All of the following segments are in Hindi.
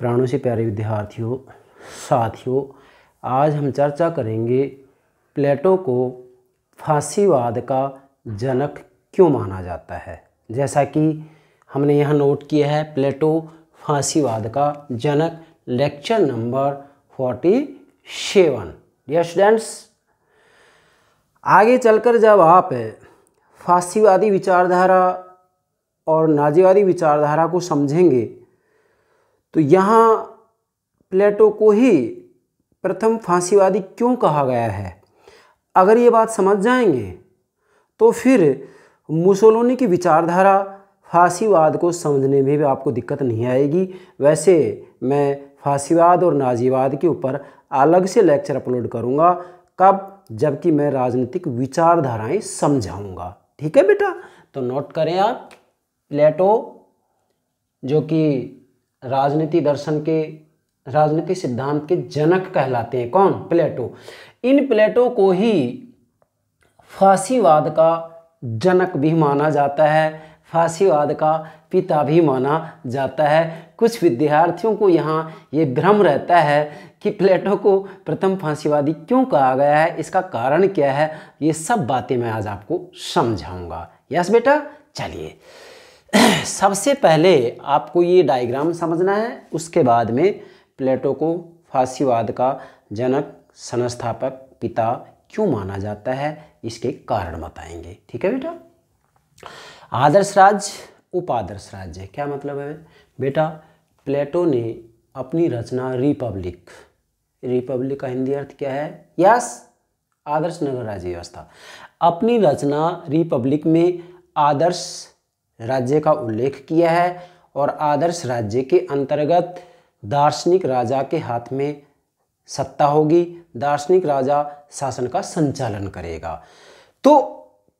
प्राणों से प्यारे विद्यार्थियों साथियों आज हम चर्चा करेंगे प्लेटो को फांसीवाद का जनक क्यों माना जाता है जैसा कि हमने यहाँ नोट किया है प्लेटो फांसीवाद का जनक lecture number forty seven dear students आगे चलकर जब आप फांसीवादी विचारधारा और नाजीवादी विचारधारा को समझेंगे तो यहाँ प्लेटो को ही प्रथम फांसीवादी क्यों कहा गया है अगर ये बात समझ जाएंगे तो फिर मुसोलोनी की विचारधारा फांसीवाद को समझने में भी आपको दिक्कत नहीं आएगी वैसे मैं फांसीवाद और नाजीवाद के ऊपर अलग से लेक्चर अपलोड करूँगा कब जबकि मैं राजनीतिक विचारधाराएं समझाऊंगा ठीक है बेटा तो नोट करें आप प्लेटो जो कि राजनीति दर्शन के राजनीति सिद्धांत के जनक कहलाते हैं कौन प्लेटो इन प्लेटो को ही फांसीवाद का जनक भी माना जाता है फांसीवाद का पिता भी माना जाता है कुछ विद्यार्थियों को यहाँ ये भ्रम रहता है कि प्लेटो को प्रथम फांसीवादी क्यों कहा गया है इसका कारण क्या है ये सब बातें मैं आज आपको समझाऊंगा यस बेटा चलिए सबसे पहले आपको ये डायग्राम समझना है उसके बाद में प्लेटो को फांसीवाद का जनक संस्थापक पिता क्यों माना जाता है इसके कारण बताएंगे ठीक है बेटा आदर्श राज्य उपादर्श राज्य क्या मतलब है बेटा प्लेटो ने अपनी रचना रिपब्लिक रिपब्लिक का हिंदी अर्थ क्या है यस आदर्श नगर राज्य व्यवस्था अपनी रचना रिपब्लिक में आदर्श राज्य का उल्लेख किया है और आदर्श राज्य के अंतर्गत दार्शनिक राजा के हाथ में सत्ता होगी दार्शनिक राजा शासन का संचालन करेगा तो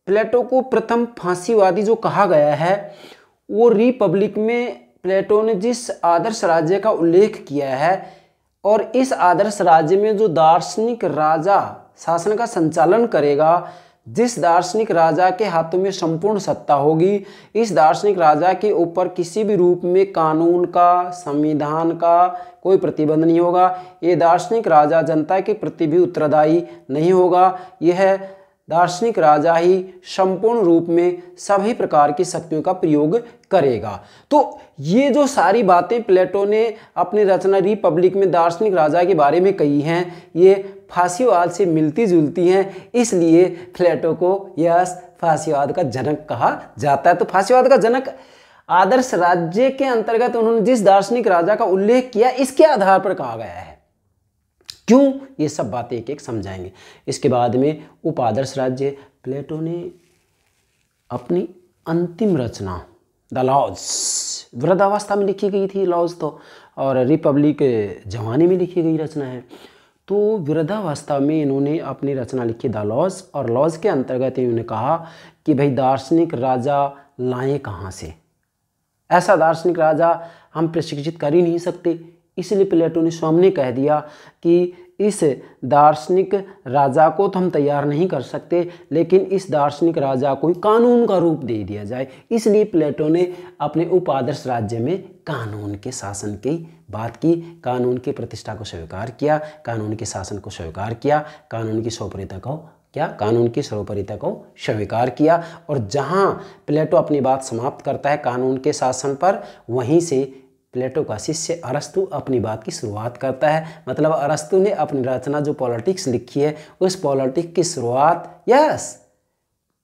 प्लेटो को प्रथम फांसीवादी जो कहा गया है वो रिपब्लिक में प्लेटो ने जिस आदर्श राज्य का उल्लेख किया है और इस आदर्श राज्य में जो दार्शनिक राजा शासन का संचालन करेगा जिस दार्शनिक राजा के हाथों में संपूर्ण सत्ता होगी इस दार्शनिक राजा के ऊपर किसी भी रूप में कानून का संविधान का कोई प्रतिबंध नहीं होगा ये दार्शनिक राजा जनता के प्रति भी उत्तरदायी नहीं होगा यह दार्शनिक राजा ही संपूर्ण रूप में सभी प्रकार की शक्तियों का प्रयोग करेगा तो ये जो सारी बातें प्लेटो ने अपनी रचना रिपब्लिक में दार्शनिक राजा के बारे में कही हैं ये फांसीवाद से मिलती जुलती हैं इसलिए प्लेटो को यस फांसीवाद का जनक कहा जाता है तो फांसीवाद का जनक आदर्श राज्य के अंतर्गत उन्होंने जिस दार्शनिक राजा का उल्लेख किया इसके आधार पर कहा गया है क्यों ये सब बातें एक एक समझाएंगे इसके बाद में उपादर्श राज्य प्लेटो ने अपनी अंतिम रचना द लॉज वृद्धावस्था में लिखी गई थी लॉज तो और रिपब्लिक जमाने में लिखी गई रचना है तो वृद्धावस्था में इन्होंने अपनी रचना लिखी द लॉज और लॉज के अंतर्गत इन्होंने कहा कि भाई दार्शनिक राजा लाएँ कहाँ से ऐसा दार्शनिक राजा हम प्रशिक्षित कर ही नहीं सकते इसलिए प्लेटो ने सामने कह दिया कि इस दार्शनिक राजा को तो हम तैयार नहीं कर सकते लेकिन इस दार्शनिक राजा को कानून का रूप दे दिया जाए इसलिए प्लेटो ने अपने उपादर्श राज्य में कानून के शासन की बात की कानून की प्रतिष्ठा को स्वीकार किया कानून के शासन को स्वीकार किया कानून की स्वपरिता को क्या कानून की सर्वोपरिता को स्वीकार किया और जहाँ प्लेटो अपनी बात समाप्त करता है कानून के शासन पर वहीं से प्लेटो का शिष्य अरस्तु अपनी बात की शुरुआत करता है मतलब अरस्तु ने अपनी रचना जो पॉलिटिक्स लिखी है उस पॉलिटिक्स की शुरुआत यस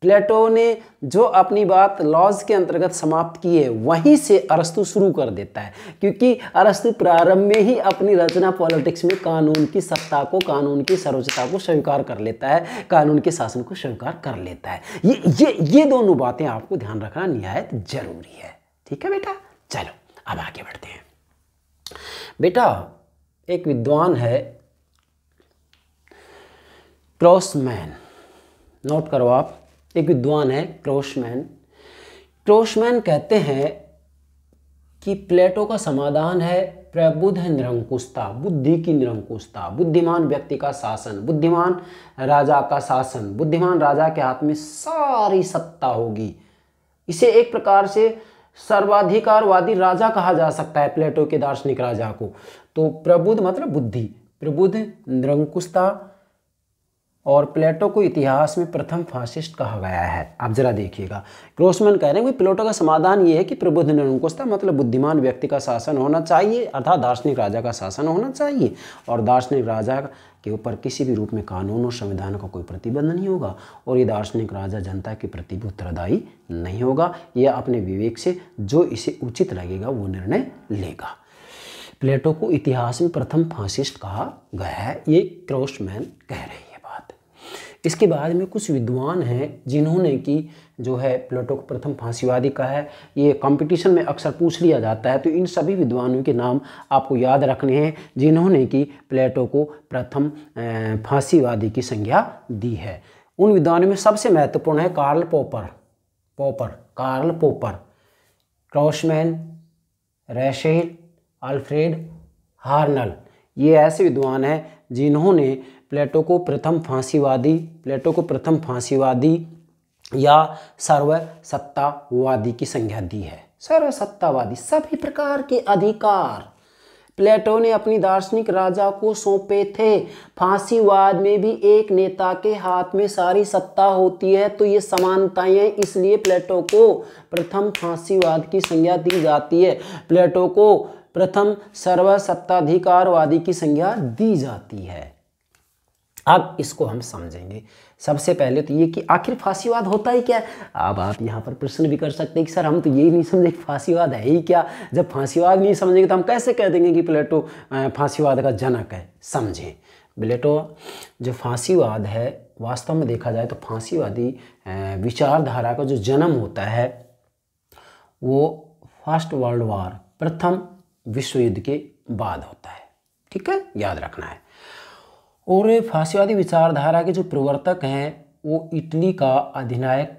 प्लेटो ने जो अपनी बात लॉज के अंतर्गत समाप्त की है वहीं से अरस्तु शुरू कर देता है क्योंकि अरस्तु प्रारंभ में ही अपनी रचना पॉलिटिक्स में कानून की सत्ता को कानून की सर्वोच्चता को स्वीकार कर लेता है कानून के शासन को स्वीकार कर लेता है ये ये ये दोनों बातें आपको ध्यान रखना निहायत जरूरी है ठीक है बेटा चलो अब आगे बढ़ते हैं बेटा एक विद्वान है क्रॉसमैन नोट करो आप एक विद्वान है क्रॉसमैन क्रॉसमैन कहते हैं कि प्लेटो का समाधान है प्रबुद्ध निरंकुशता बुद्धि की निरंकुशता बुद्धिमान व्यक्ति का शासन बुद्धिमान राजा का शासन बुद्धिमान राजा के हाथ में सारी सत्ता होगी इसे एक प्रकार से सर्वाधिकारवादी राजा कहा जा सकता है प्लेटो के दार्शनिक राजा को तो प्रबुद्ध मतलब बुद्धि प्रबुद्ध निरंकुशता और प्लेटो को इतिहास में प्रथम फासिस्ट कहा गया है आप जरा देखिएगा क्रोसमैन कह रहे हैं कि प्लेटो का समाधान ये है कि प्रबुद्ध निरंकुशता मतलब बुद्धिमान व्यक्ति का शासन होना चाहिए अर्थात दार्शनिक राजा का शासन होना चाहिए और दार्शनिक राजा के ऊपर किसी भी रूप में कानून और संविधान का कोई प्रतिबंध नहीं होगा और ये दार्शनिक राजा जनता के प्रति भी उत्तरदायी नहीं होगा यह अपने विवेक से जो इसे उचित लगेगा वो निर्णय लेगा प्लेटो को इतिहास में प्रथम फांसिस्ट कहा गया है ये क्रोस्टमैन कह रही है इसके बाद में कुछ विद्वान हैं जिन्होंने कि जो है प्लेटो को प्रथम फांसीवादी कहा है ये कंपटीशन में अक्सर पूछ लिया जाता है तो इन सभी विद्वानों के नाम आपको याद रखने हैं जिन्होंने कि प्लेटो को प्रथम फांसीवादी की संज्ञा दी है उन विद्वानों में सबसे महत्वपूर्ण है कार्ल पोपर पोपर कार्ल पोपर क्रॉसमैन रैशेल अल्फ्रेड हार्नल ये ऐसे विद्वान हैं जिन्होंने प्लेटो को प्रथम फांसीवादी प्लेटो को प्रथम फांसीवादी या सर्वसत्तावादी की संज्ञा दी है सर्वसत्तावादी सभी प्रकार के अधिकार प्लेटो ने अपनी दार्शनिक राजा को सौंपे थे फांसीवाद में भी एक नेता के हाथ में सारी सत्ता होती है तो ये समानताएं इसलिए प्लेटो को प्रथम फांसीवाद की संज्ञा दी जाती है प्लेटो को प्रथम सर्वसत्ताधिकारवादी की संज्ञा दी जाती है अब इसको हम समझेंगे सबसे पहले तो ये कि आखिर फांसीवाद होता ही क्या है अब आप यहाँ पर प्रश्न भी कर सकते हैं कि सर हम तो यही नहीं समझे कि फांसीवाद है ही क्या जब फांसीवाद नहीं समझेंगे तो हम कैसे कह देंगे कि प्लेटो फांसीवाद का जनक है समझें प्लेटो जो फांसीवाद है वास्तव में देखा जाए तो फांसीवादी विचारधारा का जो जन्म होता है वो फर्स्ट वर्ल्ड वार प्रथम विश्व युद्ध के बाद होता है ठीक है याद रखना है और फांसीवादी विचारधारा के जो प्रवर्तक हैं वो इटली का अधिनायक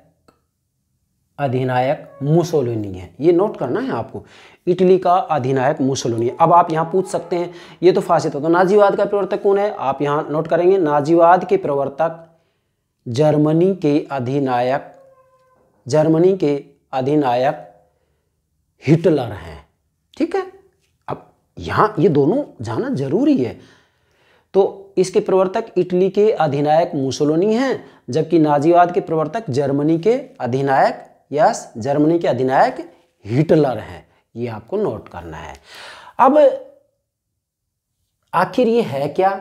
अधिनायक मुसोलिनी है ये नोट करना है आपको इटली का अधिनायक मुसोलिनी अब आप यहाँ पूछ सकते हैं ये तो फांसी था तो, तो नाजीवाद का प्रवर्तक कौन है आप यहाँ नोट करेंगे नाजीवाद के प्रवर्तक जर्मनी के अधिनायक जर्मनी के अधिनायक हिटलर हैं ठीक है अब यहाँ ये दोनों जाना जरूरी है तो इसके प्रवर्तक इटली के अधिनायक मुसोलोनी हैं जबकि नाजीवाद के प्रवर्तक जर्मनी के अधिनायक यस जर्मनी के अधिनायक हिटलर हैं ये आपको नोट करना है अब आखिर ये है क्या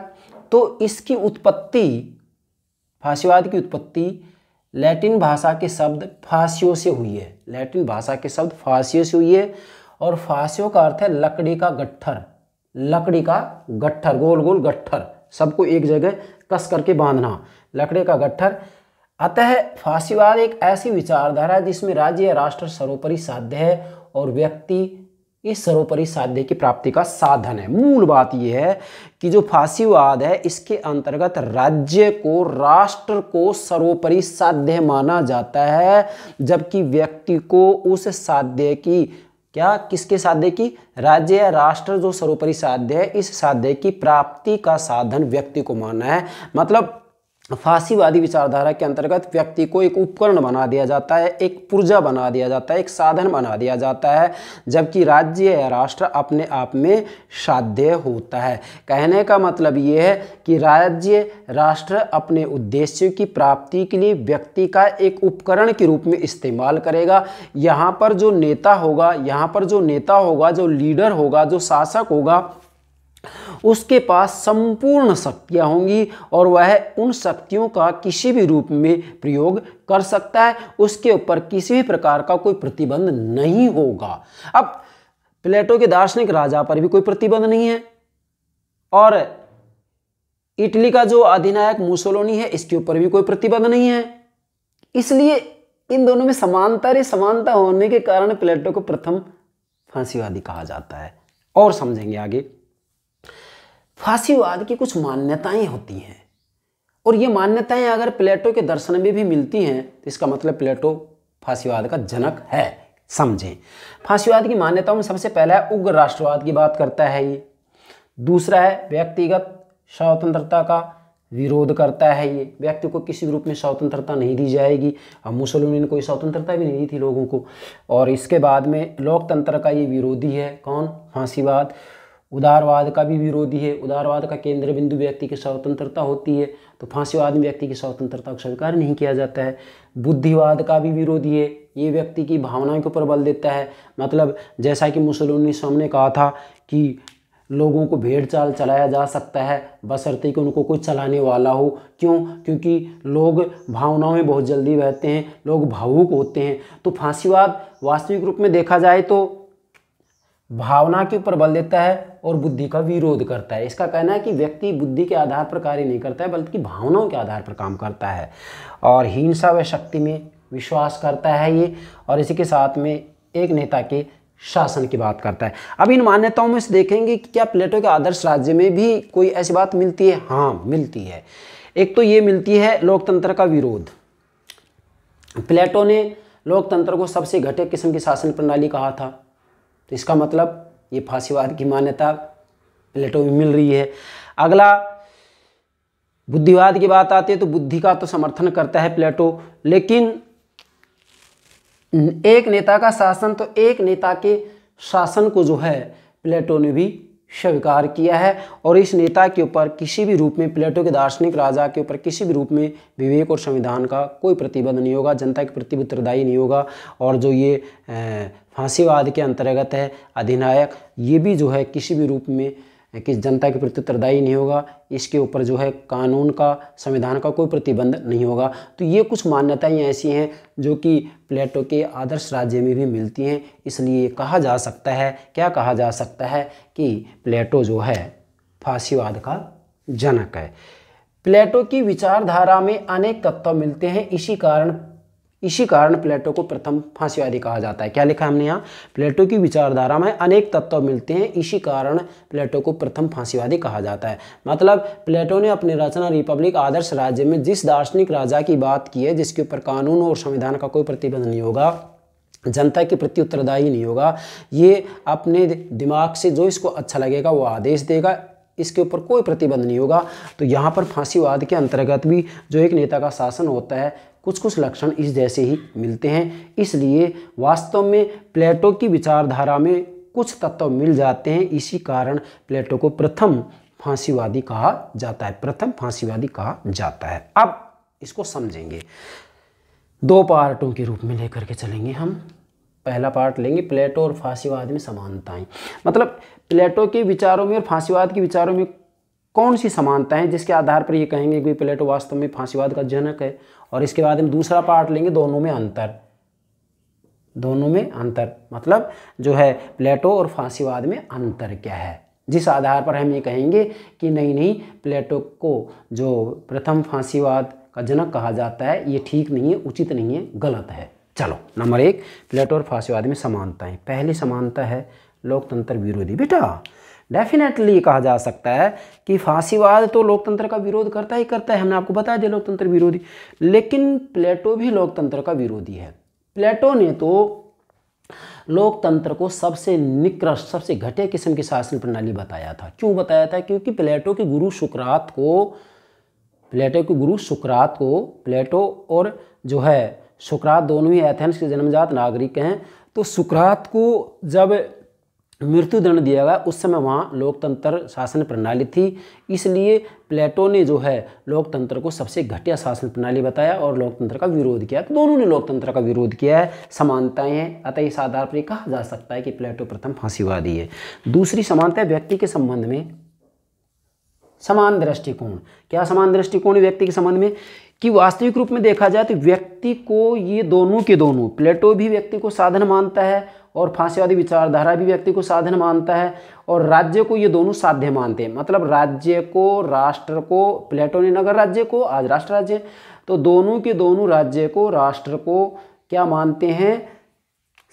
तो इसकी उत्पत्ति फांसीवाद की उत्पत्ति लैटिन भाषा के शब्द फांसियों से हुई है लैटिन भाषा के शब्द फांसियों से हुई है और फांसियों का अर्थ है लकड़ी का गट्ठर लकड़ी का गट्ठर गोल गोल गट्ठर सबको एक जगह कस करके बांधना लकड़े का गट्ठर अतः फांसीवाद एक ऐसी विचारधारा है जिसमें राज्य या राष्ट्र सर्वोपरि साध्य है और व्यक्ति इस सर्वोपरि साध्य की प्राप्ति का साधन है मूल बात यह है कि जो फांसीवाद है इसके अंतर्गत राज्य को राष्ट्र को सर्वोपरि साध्य माना जाता है जबकि व्यक्ति को उस साध्य की क्या किसके साध्य की राज्य या राष्ट्र जो सर्वोपरि साध्य है इस साध्य की प्राप्ति का साधन व्यक्ति को मानना है मतलब फांसीवादी विचारधारा के अंतर्गत व्यक्ति को एक उपकरण बना दिया जाता है एक पुर्जा बना दिया जाता है एक साधन बना दिया जाता है जबकि राज्य या राष्ट्र अपने आप में साध्य होता है कहने का मतलब ये है कि राज्य राष्ट्र अपने उद्देश्य की प्राप्ति के लिए व्यक्ति का एक उपकरण के रूप में इस्तेमाल करेगा यहाँ पर जो नेता होगा यहाँ पर जो नेता होगा जो लीडर होगा जो शासक होगा उसके पास संपूर्ण शक्तियाँ होंगी और वह उन शक्तियों का किसी भी रूप में प्रयोग कर सकता है उसके ऊपर किसी भी प्रकार का कोई प्रतिबंध नहीं होगा अब प्लेटो के दार्शनिक राजा पर भी कोई प्रतिबंध नहीं है और इटली का जो अधिनायक मुसोलोनी है इसके ऊपर भी कोई प्रतिबंध नहीं है इसलिए इन दोनों में समानता रे समानता होने के कारण प्लेटो को प्रथम फांसीवादी कहा जाता है और समझेंगे आगे फांसीवाद की कुछ मान्यताएं होती हैं और ये मान्यताएं अगर प्लेटो के दर्शन में भी मिलती हैं तो इसका मतलब प्लेटो फांसीवाद का जनक है समझें फांसीवाद की मान्यताओं में सबसे पहला है उग्र राष्ट्रवाद की बात करता है ये दूसरा है व्यक्तिगत स्वतंत्रता का विरोध करता है ये व्यक्ति को किसी रूप में स्वतंत्रता नहीं दी जाएगी अब मुसलमान ने कोई स्वतंत्रता भी नहीं दी थी लोगों को और इसके बाद में लोकतंत्र का ये विरोधी है कौन फांसीवाद उदारवाद का भी विरोधी है उदारवाद का केंद्र बिंदु व्यक्ति की स्वतंत्रता होती है तो फांसीवाद में व्यक्ति की स्वतंत्रता को स्वीकार नहीं किया जाता है बुद्धिवाद का भी विरोधी है ये व्यक्ति की भावनाओं के ऊपर बल देता है मतलब जैसा कि मुसलमान ने कहा था कि लोगों को भेड़ चाल चलाया जा सकता है बशर्ते कि उनको कोई चलाने वाला हो क्यों क्योंकि लोग भावनाओं में बहुत जल्दी बहते हैं लोग भावुक होते हैं तो फांसीवाद वास्तविक रूप में देखा जाए तो भावना के ऊपर बल देता है और बुद्धि का विरोध करता है इसका कहना है कि व्यक्ति बुद्धि के आधार पर कार्य नहीं करता है बल्कि भावनाओं के आधार पर काम करता है और हिंसा व शक्ति में विश्वास करता है ये और इसी के साथ में एक नेता के शासन की बात करता है अब इन मान्यताओं में से देखेंगे कि क्या प्लेटो के आदर्श राज्य में भी कोई ऐसी बात मिलती है हाँ मिलती है एक तो ये मिलती है लोकतंत्र का विरोध प्लेटो ने लोकतंत्र को सबसे घटे किस्म की शासन प्रणाली कहा था तो इसका मतलब ये फांसीवाद की मान्यता प्लेटो में मिल रही है अगला बुद्धिवाद की बात आती है तो बुद्धि का तो समर्थन करता है प्लेटो लेकिन एक नेता का शासन तो एक नेता के शासन को जो है प्लेटो ने भी स्वीकार किया है और इस नेता के ऊपर किसी भी रूप में प्लेटो के दार्शनिक राजा के ऊपर किसी भी रूप में विवेक और संविधान का कोई प्रतिबंध नहीं होगा जनता के प्रति उत्तरदायी नहीं होगा और जो ये फांसीवाद के अंतर्गत है अधिनायक ये भी जो है किसी भी रूप में कि जनता के प्रति उत्तरदायी नहीं होगा इसके ऊपर जो है कानून का संविधान का कोई प्रतिबंध नहीं होगा तो ये कुछ मान्यताएं ऐसी हैं जो कि प्लेटो के आदर्श राज्य में भी मिलती हैं इसलिए कहा जा सकता है क्या कहा जा सकता है कि प्लेटो जो है फांसीवाद का जनक है प्लेटो की विचारधारा में अनेक तत्व मिलते हैं इसी कारण इसी कारण प्लेटो को प्रथम फांसीवादी कहा जाता है क्या लिखा है हमने यहाँ प्लेटो की विचारधारा में अनेक तत्व मिलते हैं इसी कारण प्लेटो को प्रथम फांसीवादी कहा जाता है मतलब प्लेटो ने अपनी रचना रिपब्लिक आदर्श राज्य में जिस दार्शनिक राजा की बात की है जिसके ऊपर कानून और संविधान का कोई प्रतिबंध नहीं होगा जनता के प्रति उत्तरदायी नहीं होगा ये अपने दिमाग से जो इसको अच्छा लगेगा वो आदेश देगा इसके ऊपर कोई प्रतिबंध नहीं होगा तो यहाँ पर फांसीवाद के अंतर्गत भी जो एक नेता का शासन होता है कुछ कुछ लक्षण इस जैसे ही मिलते हैं इसलिए वास्तव में प्लेटो की विचारधारा में कुछ तत्व मिल जाते हैं इसी कारण प्लेटो को प्रथम फांसीवादी कहा जाता है प्रथम फांसीवादी कहा जाता है अब इसको समझेंगे दो पार्टों के रूप में लेकर के चलेंगे हम पहला पार्ट लेंगे प्लेटो और फांसीवाद में समानताएं मतलब प्लेटो के विचारों में और फांसीवाद के विचारों में कौन सी समानता है जिसके आधार पर ये कहेंगे कि प्लेटो वास्तव में फांसीवाद का जनक है और इसके बाद हम दूसरा पार्ट लेंगे दोनों में अंतर दोनों में अंतर मतलब जो है प्लेटो और फांसीवाद में अंतर क्या है जिस आधार पर हम ये कहेंगे कि नहीं नहीं प्लेटो को जो प्रथम फांसीवाद का जनक कहा जाता है ये ठीक नहीं है उचित नहीं है गलत है चलो नंबर एक प्लेटो और फांसीवाद में समानता है पहली समानता है लोकतंत्र विरोधी बेटा डेफिनेटली कहा जा सकता है कि फांसीवाद तो लोकतंत्र का विरोध करता ही करता है हमने आपको बता दिया लोकतंत्र विरोधी लेकिन प्लेटो भी लोकतंत्र का विरोधी है प्लेटो ने तो लोकतंत्र को सबसे निकृष्ट सबसे घटिया किस्म की शासन प्रणाली बताया था क्यों बताया था क्योंकि प्लेटो के गुरु सुकरात को प्लेटो के गुरु सुकरात को प्लेटो और जो है सुकरात दोनों ही एथेंस के जन्मजात नागरिक हैं तो सुकरात को जब मृत्युदंड दिया गया उस समय वहाँ लोकतंत्र शासन प्रणाली थी इसलिए प्लेटो ने जो है लोकतंत्र को सबसे घटिया शासन प्रणाली बताया और लोकतंत्र का विरोध किया तो दोनों ने लोकतंत्र का विरोध किया है समानताएं हैं अतः इस आधार पर कहा जा सकता है कि प्लेटो प्रथम फांसीवादी है दूसरी समानता व्यक्ति के संबंध में समान दृष्टिकोण क्या समान दृष्टिकोण व्यक्ति के संबंध में कि वास्तविक रूप में देखा जाए तो व्यक्ति को ये दोनों के दोनों प्लेटो भी व्यक्ति को साधन मानता है और फांसीवादी विचारधारा भी व्यक्ति को साधन मानता है और राज्य को ये दोनों साध्य मानते हैं मतलब राज्य को राष्ट्र को प्लेटो ने नगर राज्य को आज राष्ट्र राज्य तो दोनों के दोनों राज्य को राष्ट्र को क्या मानते हैं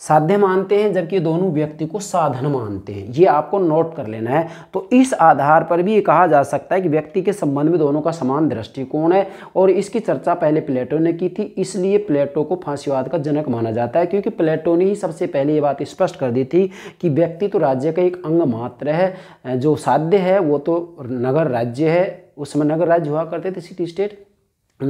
साध्य मानते हैं जबकि दोनों व्यक्ति को साधन मानते हैं ये आपको नोट कर लेना है तो इस आधार पर भी ये कहा जा सकता है कि व्यक्ति के संबंध में दोनों का समान दृष्टिकोण है और इसकी चर्चा पहले प्लेटो ने की थी इसलिए प्लेटो को फांसीवाद का जनक माना जाता है क्योंकि प्लेटो ने ही सबसे पहले ये बात स्पष्ट कर दी थी कि व्यक्ति तो राज्य का एक अंग मात्र है जो साध्य है वो तो नगर राज्य है उस समय नगर राज्य हुआ करते थे सिटी स्टेट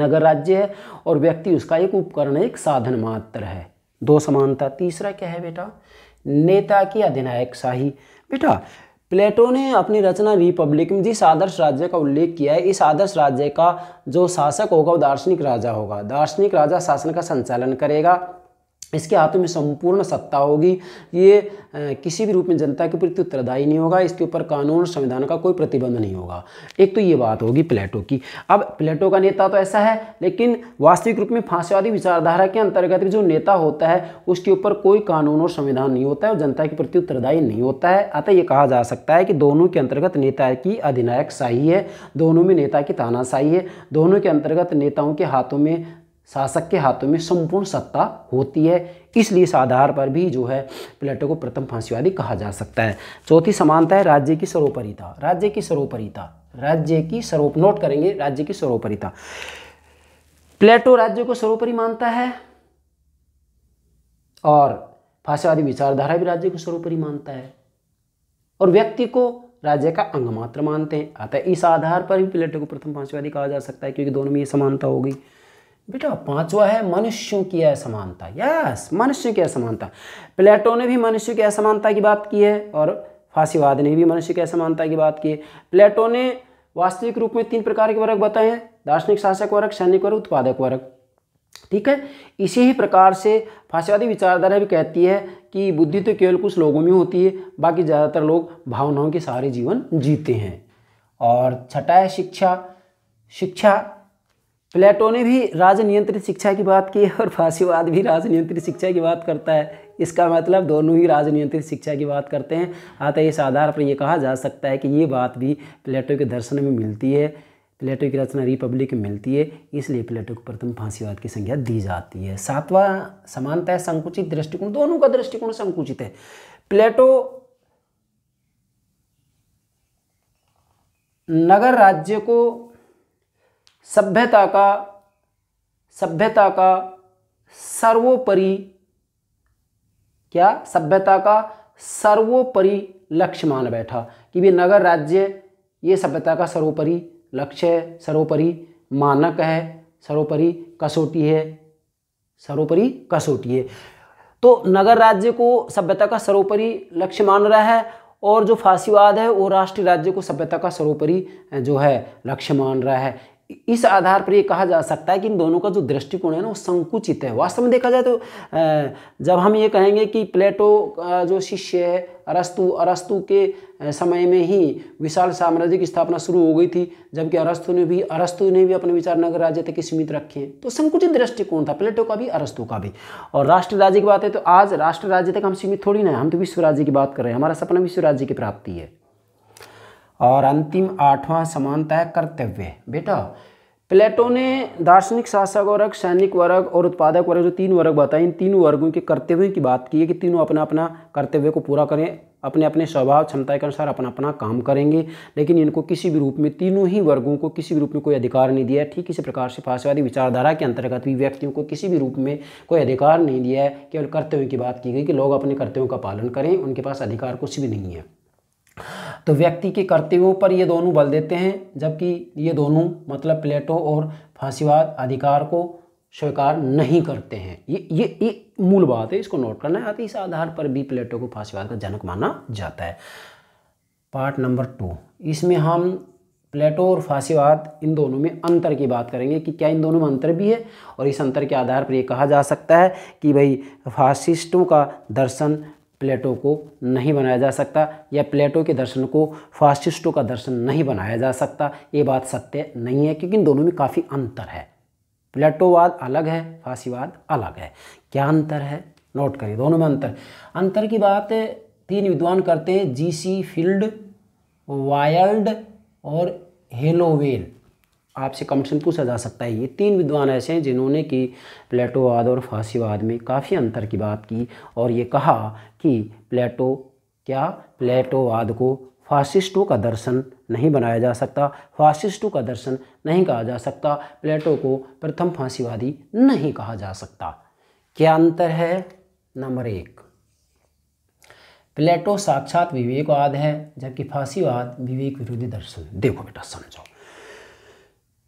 नगर राज्य है और व्यक्ति उसका एक उपकरण एक साधन मात्र है दो समानता तीसरा क्या है बेटा नेता की अधिनायक शाही बेटा प्लेटो ने अपनी रचना रिपब्लिक में जिस आदर्श राज्य का उल्लेख किया है इस आदर्श राज्य का जो शासक होगा वो दार्शनिक राजा होगा दार्शनिक राजा शासन का संचालन करेगा इसके हाथों में संपूर्ण सत्ता होगी ये किसी भी रूप में जनता के प्रति उत्तरदायी नहीं होगा इसके ऊपर कानून और संविधान का कोई प्रतिबंध नहीं होगा एक तो ये बात होगी प्लेटो की अब प्लेटो का नेता तो ऐसा है लेकिन वास्तविक रूप में फांसीवादी विचारधारा के अंतर्गत जो नेता होता है उसके ऊपर कोई कानून और संविधान नहीं होता है और जनता के प्रति उत्तरदायी नहीं होता है अतः ये कहा जा सकता है कि दोनों के अंतर्गत नेता की अधिनायक शाही है दोनों में नेता की तानाशाही है दोनों के अंतर्गत नेताओं के हाथों में शासक के हाथों में संपूर्ण सत्ता होती है इसलिए इस आधार पर भी जो है प्लेटो को प्रथम फांसीवादी कहा जा सकता है चौथी समानता है राज्य की सर्वोपरिता राज्य की सर्वोपरिता राज्य की सर्वोप नोट करेंगे राज्य की सर्वोपरिता प्लेटो राज्य को सर्वोपरि मानता है और फांसीवादी विचारधारा भी राज्य को सर्वोपरि मानता है और व्यक्ति को राज्य का अंग मात्र मानते हैं अतः इस आधार पर भी प्लेटो को प्रथम फांसीवादी कहा जा सकता है क्योंकि दोनों में ये समानता हो गई बेटा पांचवा है मनुष्यों की असमानता यस मनुष्य की असमानता प्लेटो ने भी मनुष्य की असमानता की बात की है और फांसीवाद ने भी मनुष्य की असमानता की बात की है प्लेटो ने वास्तविक रूप में तीन प्रकार के वर्ग बताए हैं दार्शनिक शासक वर्ग सैनिक वर्ग उत्पादक वर्ग ठीक है इसी ही प्रकार से फांसीवादी विचारधारा भी कहती है कि बुद्धि तो केवल कुछ लोगों में होती है बाकी ज़्यादातर लोग भावनाओं के सारे जीवन जीते हैं और छठा है शिक्षा शिक्षा प्लेटो ने भी राजनियंत्रित शिक्षा की बात की और फांसीवाद भी राजनियंत्रित शिक्षा की बात करता है इसका मतलब दोनों ही राजनियंत्रित शिक्षा की बात करते हैं अतः इस आधार पर यह कहा जा सकता है कि ये बात भी प्लेटो के दर्शन में मिलती है प्लेटो की रचना रिपब्लिक में मिलती है इसलिए प्लेटो को प्रथम फांसीवाद की संज्ञा दी जाती है सातवां समानता है संकुचित दृष्टिकोण दोनों का दृष्टिकोण संकुचित है प्लेटो नगर राज्य को सभ्यता का सभ्यता का सर्वोपरि क्या सभ्यता का सर्वोपरि लक्ष्य मान बैठा कि भी नगर राज्य ये सभ्यता का सर्वोपरि लक्ष्य है सर्वोपरि मानक है सर्वोपरि कसौटी है सर्वोपरि कसौटी है तो नगर राज्य को सभ्यता का सर्वोपरि लक्ष्य मान रहा है और जो फांसीवाद है वो राष्ट्रीय राज्य को सभ्यता का सर्वोपरि जो है लक्ष्य मान रहा है इस आधार पर यह कहा जा सकता है कि इन दोनों का जो दृष्टिकोण है ना वो संकुचित है वास्तव में देखा जाए तो जब हम ये कहेंगे कि प्लेटो जो शिष्य है अरस्तु अरस्तु के समय में ही विशाल साम्राज्य की स्थापना शुरू हो गई थी जबकि अरस्तु ने भी अरस्तु ने भी अपने विचार नगर राज्य तक सीमित रखे हैं तो संकुचित दृष्टिकोण था प्लेटो का भी अरस्तु का भी और राष्ट्र राज्य की बात है तो आज राष्ट्र राज्य तक हम सीमित थोड़ी ना हम तो विश्व राज्य की बात कर रहे हैं हमारा सपना विश्व राज्य की प्राप्ति है और अंतिम आठवां समानता है कर्तव्य बेटा प्लेटो ने दार्शनिक शासक वर्ग सैनिक वर्ग और उत्पादक वर्ग जो तीन वर्ग बताए इन तीनों वर्गों के कर्तव्यों की बात की है कि तीनों अपना अपना कर्तव्य को पूरा करें अपने अपने स्वभाव क्षमता के अनुसार अपना अपना काम करेंगे लेकिन इनको किसी भी रूप में तीनों ही वर्गों को किसी भी रूप में कोई अधिकार नहीं दिया है ठीक इसी प्रकार से फांसीवादी विचारधारा के अंतर्गत भी व्यक्तियों को किसी भी रूप में कोई अधिकार नहीं दिया है केवल कर्तव्यों की बात की गई कि लोग अपने कर्तव्यों का पालन करें उनके पास अधिकार कुछ भी नहीं है तो व्यक्ति के कर्तव्यों पर ये दोनों बल देते हैं जबकि ये दोनों मतलब प्लेटो और फांसीवाद अधिकार को स्वीकार नहीं करते हैं ये ये ये मूल बात है इसको नोट करना है इस आधार पर भी प्लेटो को फांसीवाद का जनक माना जाता है पार्ट नंबर टू इसमें हम प्लेटो और फांसीवाद इन दोनों में अंतर की बात करेंगे कि क्या इन दोनों में अंतर भी है और इस अंतर के आधार पर ये कहा जा सकता है कि भाई फासिस्टों का दर्शन प्लेटो को नहीं बनाया जा सकता या प्लेटो के दर्शन को फासिस्टों का दर्शन नहीं बनाया जा सकता ये बात सत्य नहीं है क्योंकि इन दोनों में काफ़ी अंतर है प्लेटोवाद अलग है फांसीवाद अलग है क्या अंतर है नोट करिए दोनों में अंतर अंतर की बात तीन विद्वान करते हैं जी सी फील्ड वायल्ड और हेलोवेल आपसे कम्पटिशन पूछा जा सकता है ये तीन विद्वान ऐसे हैं जिन्होंने कि प्लेटोवाद और फांसीवाद में काफ़ी अंतर की बात की और ये कहा कि प्लेटो क्या प्लेटोवाद को फासिस्टों का दर्शन नहीं बनाया जा सकता फासिस्टों का दर्शन नहीं कहा जा सकता प्लेटो को प्रथम फांसीवादी नहीं कहा जा सकता क्या अंतर है नंबर एक प्लेटो साक्षात विवेकवाद है जबकि फांसीवाद विवेक विरोधी दर्शन देखो बेटा समझो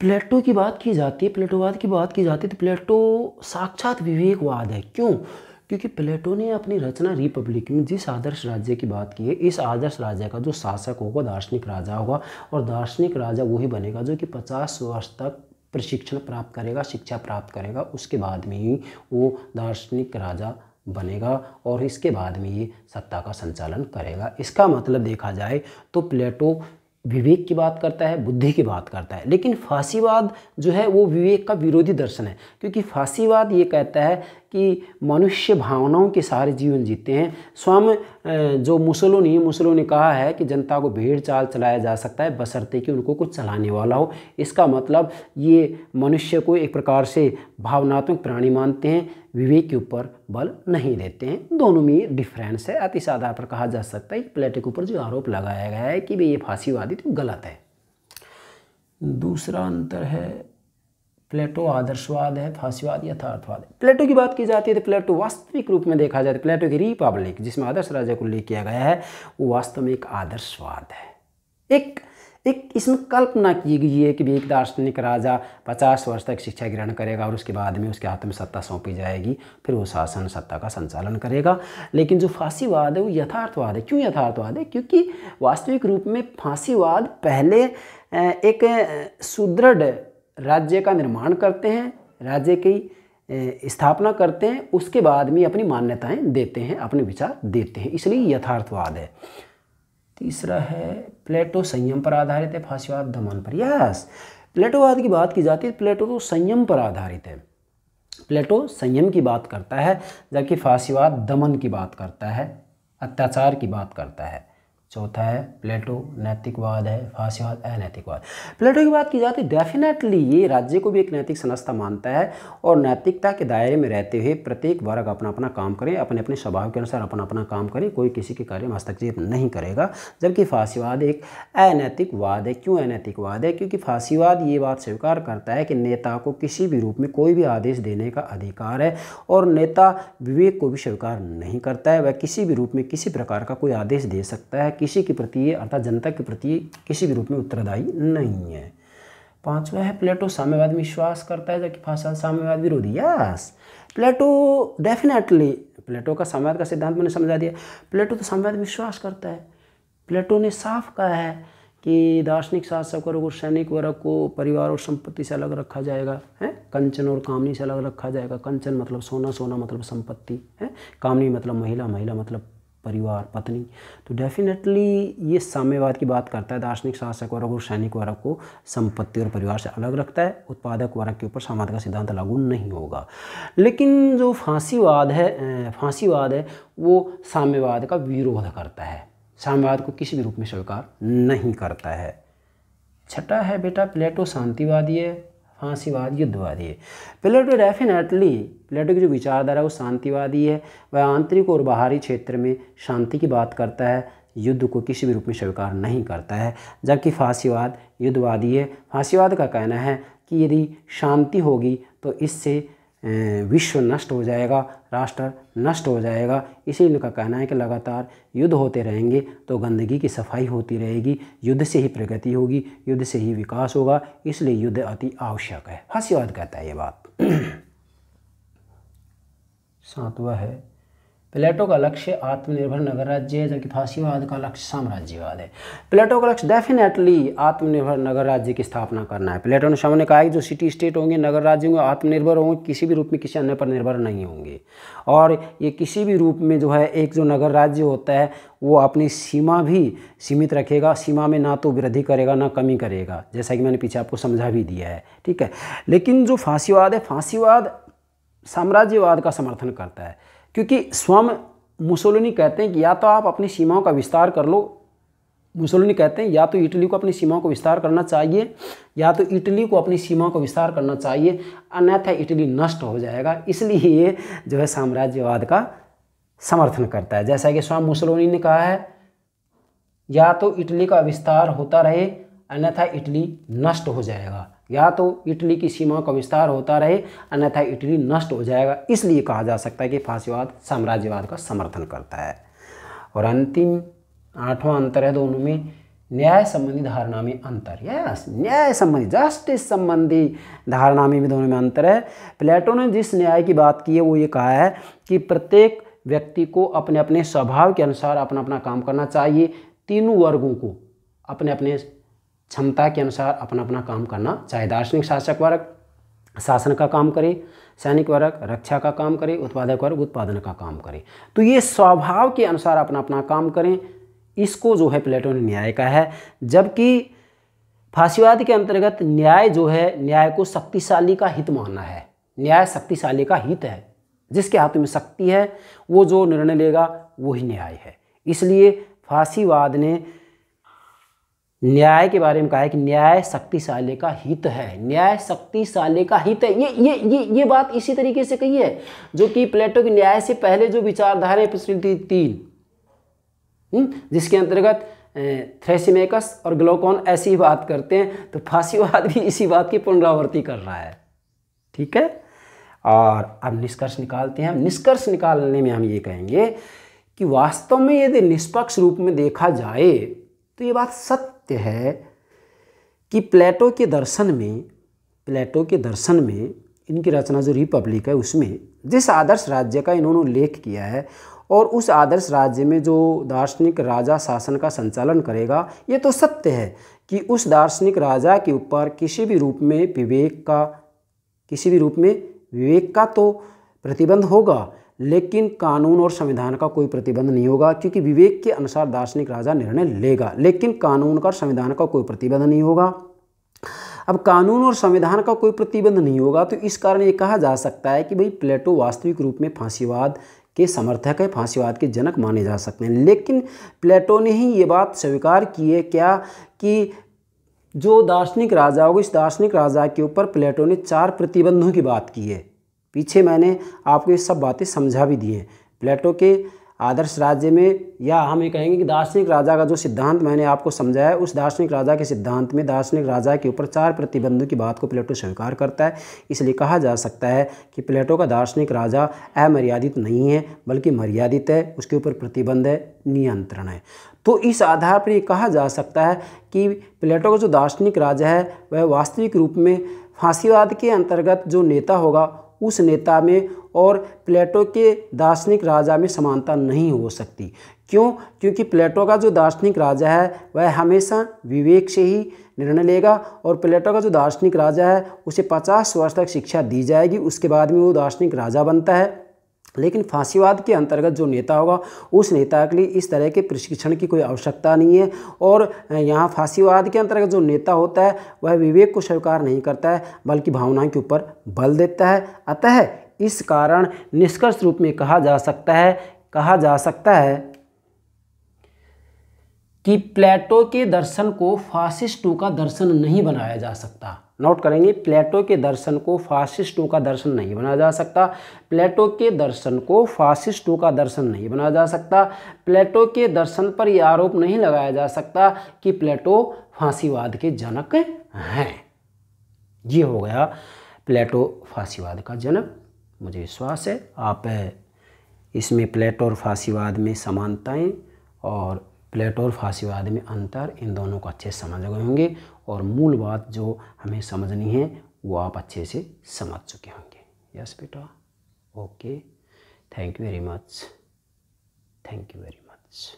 प्लेटो की बात की जाती है प्लेटोवाद की बात की जाती है तो प्लेटो साक्षात विवेकवाद है क्यों क्योंकि प्लेटो ने अपनी रचना रिपब्लिक में जिस आदर्श राज्य की बात की है इस आदर्श राज्य का जो शासक होगा दार्शनिक राजा होगा और दार्शनिक राजा वही बनेगा जो कि पचास वर्ष तक प्रशिक्षण प्राप्त करेगा शिक्षा प्राप्त करेगा उसके बाद में ही वो दार्शनिक राजा बनेगा और इसके बाद में ये सत्ता का संचालन करेगा इसका मतलब देखा जाए तो प्लेटो विवेक की बात करता है बुद्धि की बात करता है लेकिन फांसीवाद जो है वो विवेक का विरोधी दर्शन है क्योंकि फांसीवाद ये कहता है कि मनुष्य भावनाओं के सहारे जीवन जीते हैं स्वयं जो ने मुसलों ने कहा है कि जनता को भीड़ चाल चलाया जा सकता है बसरते कि उनको कुछ चलाने वाला हो इसका मतलब ये मनुष्य को एक प्रकार से भावनात्मक प्राणी मानते हैं विवेक के ऊपर बल नहीं देते हैं दोनों में डिफरेंस है अति आधार पर कहा जा सकता है कि के ऊपर जो आरोप लगाया गया है कि भाई ये फांसीवादी तो गलत है दूसरा अंतर है प्लेटो आदर्शवाद है फांसीवाद यथार्थवाद है प्लेटो की बात की जाती है तो प्लेटो वास्तविक रूप में देखा जाए तो प्लेटो की रिपब्लिक जिसमें आदर्श राजा को उल्लेख किया गया है वो वास्तव में एक आदर्शवाद है एक एक इसमें कल्पना की गई है कि भी एक दार्शनिक राजा पचास वर्ष तक शिक्षा ग्रहण करेगा और उसके बाद में उसके हाथ में सत्ता सौंपी जाएगी फिर वो शासन सत्ता का संचालन करेगा लेकिन जो फांसीवाद है वो यथार्थवाद है क्यों यथार्थवाद है क्योंकि वास्तविक रूप में फांसीवाद पहले एक सुदृढ़ राज्य का निर्माण करते हैं राज्य की स्थापना करते हैं उसके बाद में अपनी मान्यताएं देते हैं अपने विचार देते हैं इसलिए यथार्थवाद है तीसरा है प्लेटो संयम पर आधारित है फांसीवाद दमन पर यस प्लेटोवाद की बात की जाती है प्लेटो तो संयम पर आधारित है प्लेटो संयम की बात करता है जबकि फांसीवाद दमन की बात करता है अत्याचार की बात करता है चौथा है प्लेटो नैतिकवाद है फांसीवाद अनैतिकवाद प्लेटो की बात की जाती है डेफिनेटली ये राज्य को भी एक नैतिक संस्था मानता है और नैतिकता के दायरे में रहते हुए प्रत्येक वर्ग अपना अपना काम करे अपने अपने स्वभाव के अनुसार अपना अपना काम करे कोई किसी के कार्य में हस्तक्षेप नहीं करेगा जबकि फांसीवाद एक अनैतिकवाद है क्यों अनैतिकवाद है क्योंकि फांसीवाद ये बात स्वीकार करता है कि नेता को किसी भी रूप में कोई भी आदेश देने का अधिकार है और नेता विवेक को भी स्वीकार नहीं करता है वह किसी भी रूप में किसी प्रकार का कोई आदेश दे सकता है किसी के प्रति अर्थात जनता के प्रति किसी भी रूप में उत्तरदायी नहीं है पांचवा है प्लेटो साम्यवाद में विश्वास करता है जबकि फासा साम्यवाद विरोधी यस प्लेटो डेफिनेटली प्लेटो का साम्यवाद का सिद्धांत मैंने समझा दिया प्लेटो तो साम्यवाद में विश्वास करता है प्लेटो ने साफ कहा है कि दार्शनिक शासक और सैनिक वर्ग को परिवार और संपत्ति से अलग रखा जाएगा है कंचन और कामनी से अलग रखा जाएगा कंचन मतलब सोना सोना मतलब संपत्ति है कामनी मतलब महिला महिला मतलब परिवार पत्नी तो डेफिनेटली ये साम्यवाद की बात करता है दार्शनिक शासक वर्ग और सैनिक वर्ग को संपत्ति और परिवार से अलग रखता है उत्पादक वर्ग के ऊपर साम्यवाद का सिद्धांत लागू नहीं होगा लेकिन जो फांसीवाद है फांसीवाद है वो साम्यवाद का विरोध करता है साम्यवाद को किसी भी रूप में स्वीकार नहीं करता है छठा है बेटा प्लेटो शांतिवादी है फांसीवाद युद्धवादी है प्लेटो डेफिनेटली प्लेटो की जो विचारधारा है वो शांतिवादी है वह आंतरिक और बाहरी क्षेत्र में शांति की बात करता है युद्ध को किसी भी रूप में स्वीकार नहीं करता है जबकि फांसीवाद युद्धवादी है फांसीवाद का कहना है कि यदि शांति होगी तो इससे विश्व नष्ट हो जाएगा राष्ट्र नष्ट हो जाएगा इसीलिए का कहना है कि लगातार युद्ध होते रहेंगे तो गंदगी की सफाई होती रहेगी युद्ध से ही प्रगति होगी युद्ध से ही विकास होगा इसलिए युद्ध अति आवश्यक है फांसीवाद कहता है ये बात सातवा है प्लेटो का लक्ष्य आत्मनिर्भर नगर राज्य है जबकि फांसीवाद का लक्ष्य साम्राज्यवाद है प्लेटो का लक्ष्य डेफिनेटली आत्मनिर्भर नगर राज्य की स्थापना करना है प्लेटो ने सामने कहा है कि जो सिटी स्टेट होंगे नगर राज्य होंगे आत्मनिर्भर होंगे किसी भी रूप में किसी अन्य पर निर्भर नहीं होंगे और ये किसी भी रूप में जो है एक जो नगर राज्य होता है वो अपनी सीमा भी सीमित रखेगा सीमा में ना तो वृद्धि करेगा ना कमी करेगा जैसा कि मैंने पीछे आपको समझा भी दिया है ठीक है लेकिन जो फांसीवाद है फांसीवाद साम्राज्यवाद का समर्थन करता है क्योंकि स्वयं मुसोलिनी कहते हैं कि या तो आप अपनी सीमाओं का विस्तार कर लो मुसोलिनी कहते हैं या तो इटली को अपनी सीमाओं को विस्तार करना चाहिए या तो इटली को अपनी सीमाओं का विस्तार करना चाहिए अन्यथा इटली नष्ट हो जाएगा इसलिए ये जो है साम्राज्यवाद का समर्थन करता है जैसा कि स्वयं मुसोलिनी ने कहा है या तो इटली का विस्तार होता रहे अन्यथा इटली नष्ट हो जाएगा या तो इटली की सीमा का विस्तार होता रहे अन्यथा इटली नष्ट हो जाएगा इसलिए कहा जा सकता है कि फांसीवाद साम्राज्यवाद का समर्थन करता है और अंतिम आठवां अंतर है दोनों में न्याय संबंधी धारणा में अंतर यस न्याय संबंधी जस्टिस संबंधी धारणा में भी दोनों में अंतर है प्लेटो ने जिस न्याय की बात की है वो ये कहा है कि प्रत्येक व्यक्ति को अपने अपने स्वभाव के अनुसार अपना अपना काम करना चाहिए तीनों वर्गों को अपने अपने क्षमता के अनुसार अपना अपना काम करना चाहे दार्शनिक शासक वर्ग शासन का काम करे सैनिक वर्ग रक्षा का काम करे उत्पादक वर्ग उत्पादन का काम करे तो ये स्वभाव के अनुसार अपना अपना काम करें इसको जो है प्लेटो ने न्याय का है जबकि फांसीवाद के अंतर्गत न्याय जो है न्याय को शक्तिशाली का हित मानना है न्याय शक्तिशाली का हित है जिसके हाथ में शक्ति है वो जो निर्णय लेगा वही न्याय है इसलिए फांसीवाद ने न्याय के बारे में कहा है कि न्याय शक्तिशाली का हित है न्याय शक्तिशाली का हित है ये ये ये ये बात इसी तरीके से कही है जो कि प्लेटो के न्याय से पहले जो विचारधाराएं प्रचलित थी तीन हम्म, जिसके अंतर्गत थ्रेसिमेकस और ग्लोकॉन ऐसी बात करते हैं तो फांसीवाद भी इसी बात की पुनरावृत्ति कर रहा है ठीक है और अब निष्कर्ष निकालते हैं निष्कर्ष निकालने में हम ये कहेंगे कि वास्तव में यदि निष्पक्ष रूप में देखा जाए तो ये बात सत्य सत्य है कि प्लेटो के दर्शन में प्लेटो के दर्शन में इनकी रचना जो रिपब्लिक है उसमें जिस आदर्श राज्य का इन्होंने उल्लेख किया है और उस आदर्श राज्य में जो दार्शनिक राजा शासन का संचालन करेगा ये तो सत्य है कि उस दार्शनिक राजा के ऊपर किसी भी रूप में विवेक का किसी भी रूप में विवेक का तो प्रतिबंध होगा लेकिन कानून और संविधान का कोई प्रतिबंध नहीं होगा क्योंकि विवेक के अनुसार दार्शनिक राजा निर्णय लेगा लेकिन कानून का संविधान का कोई प्रतिबंध नहीं होगा अब कानून और संविधान का कोई प्रतिबंध नहीं होगा तो इस कारण ये कहा जा सकता है कि भाई प्लेटो वास्तविक रूप में फांसीवाद के समर्थक है फांसीवाद के जनक माने जा सकते हैं लेकिन प्लेटो ने ही ये बात स्वीकार की है क्या कि जो दार्शनिक राजा होगा इस दार्शनिक राजा के ऊपर प्लेटो ने चार प्रतिबंधों की बात की है पीछे मैंने आपको ये सब बातें समझा भी दी हैं प्लेटो के आदर्श राज्य में या हम ये कहेंगे कि दार्शनिक राजा का जो सिद्धांत मैंने आपको समझाया है उस दार्शनिक राजा के सिद्धांत में दार्शनिक राजा के ऊपर चार प्रतिबंधों की बात को प्लेटो स्वीकार करता है इसलिए कहा जा सकता है कि प्लेटो का दार्शनिक राजा अमर्यादित नहीं है बल्कि मर्यादित है उसके ऊपर प्रतिबंध है नियंत्रण है तो इस आधार पर ये कहा जा सकता है कि प्लेटो का जो दार्शनिक राजा है वह वास्तविक रूप में फांसीवाद के अंतर्गत जो नेता होगा उस नेता में और प्लेटो के दार्शनिक राजा में समानता नहीं हो सकती क्यों क्योंकि प्लेटो का जो दार्शनिक राजा है वह हमेशा विवेक से ही निर्णय लेगा और प्लेटो का जो दार्शनिक राजा है उसे पचास वर्ष तक शिक्षा दी जाएगी उसके बाद में वो दार्शनिक राजा बनता है लेकिन फांसीवाद के अंतर्गत जो नेता होगा उस नेता के लिए इस तरह के प्रशिक्षण की कोई आवश्यकता नहीं है और यहाँ फांसीवाद के अंतर्गत जो नेता होता है वह विवेक को स्वीकार नहीं करता है बल्कि भावनाओं के ऊपर बल देता है अतः इस कारण निष्कर्ष रूप में कहा जा सकता है कहा जा सकता है कि प्लेटो के दर्शन को फासिस्ट का दर्शन नहीं बनाया जा सकता नोट करेंगे प्लेटो के दर्शन को फासिस्टों का दर्शन नहीं बनाया जा सकता प्लेटो के दर्शन को फासिस्टों का दर्शन नहीं बनाया जा सकता प्लेटो के दर्शन पर यह आरोप नहीं लगाया जा सकता कि प्लेटो फांसीवाद के जनक हैं ये हो गया प्लेटो फांसीवाद का जनक मुझे विश्वास है आप इसमें प्लेटो और फांसीवाद में समानताएँ और प्लेटो और फांसीवाद में अंतर इन दोनों को अच्छे समझ गए होंगे और मूल बात जो हमें समझनी है वो आप अच्छे से समझ चुके होंगे यस बेटा okay thank you very much thank you very much